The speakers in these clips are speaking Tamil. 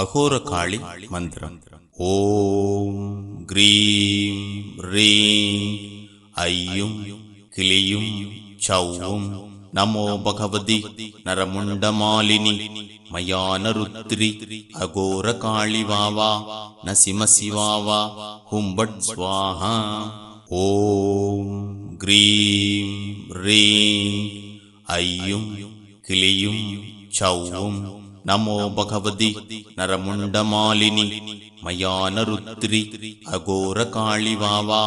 அகோர காளி மந்திரம் ஓம் கிரீம் ரீம் ஐயும் கிளியும் சவ்வும் நமோ பகவதி நரமுண்டமாலினி மயான ருத்ரி அகோர காளி வாவா நசிமசிவாவா ஹும்பட் ஸ்வாஹா ஓம் கிரீம் ரீம் ஐயும் கிளியும் சவ்வும் ನಮೋ ಭಗವತಿ ನರಮುಂಡಮಾಲಿನಿ ಮಯಾನರುತ್ರಿ ಅಘೋರ ಕಾಳಿವಾವಾ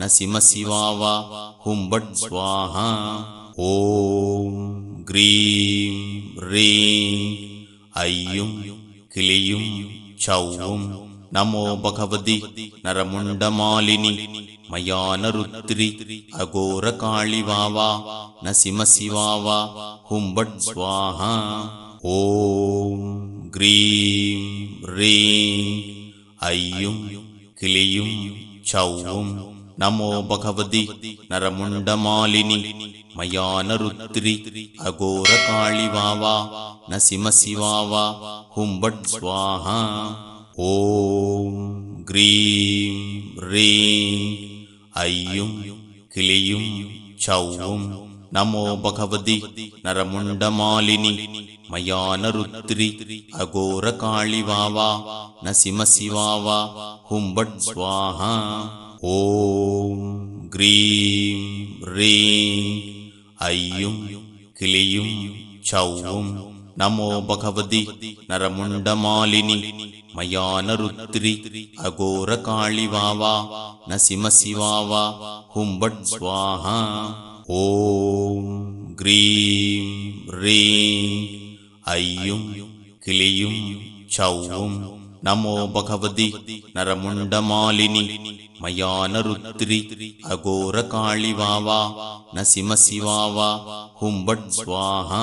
ನಸಿಮ ಶಿವಾವಾ ಹುಂಬಟ್ ಸ್ವಾಹ ಓಂ ಗ್ರೀಂ ರೀಂ ஐயும் கிளியும் சவ்வும் நமோ பகவதி நரமுண்டமாலினி மயானருத்ரி அகோர காளிவாவா நசிமசிவாவா ஹும்பட் ஸ்வாஹா ஓம் கிரீம் ரீம் ஐயும் கிளியும் சவ்வும் நமோ பகவதி நரமுண்டமாலினி மயானருத்ரி அகோர காளிவாவா நசிமசிவாவா ஹும்பட் ஸ்வாஹா ஓம் கிரீம் ரீம் ஐயும் கிளியும் சவ்வும் ನಮೋ ಭಗವತಿ ನರಮುಂಡಮಾಲಿನಿ ಮಯಾನರುತ್ರಿ ಅಘೋರ ಕಾಳಿವಾವಾ ನಸಿಮ ಶಿವಾವಾ ಹುಂಬಟ್ ಸ್ವಾಹ ಓಂ ಗ್ರೀಂ ರೀಂ ஐயும் கிளியும் சவ்வும் நமோ பகவதி நரமுண்டமாலினி மயானருத்ரி அகோர காளிவாவா நசிமசிவாவா ஹும்பட் ஸ்வாஹா ஓம் கிரீம் ரீம் ஐயும் கிளியும் சௌவும் நமோ பகவதி நரமுண்டமாலினி மயானருத்ரி அகோர காளிவாவா நசிமசிவாவா ஹும்பட் ஸ்வாஹா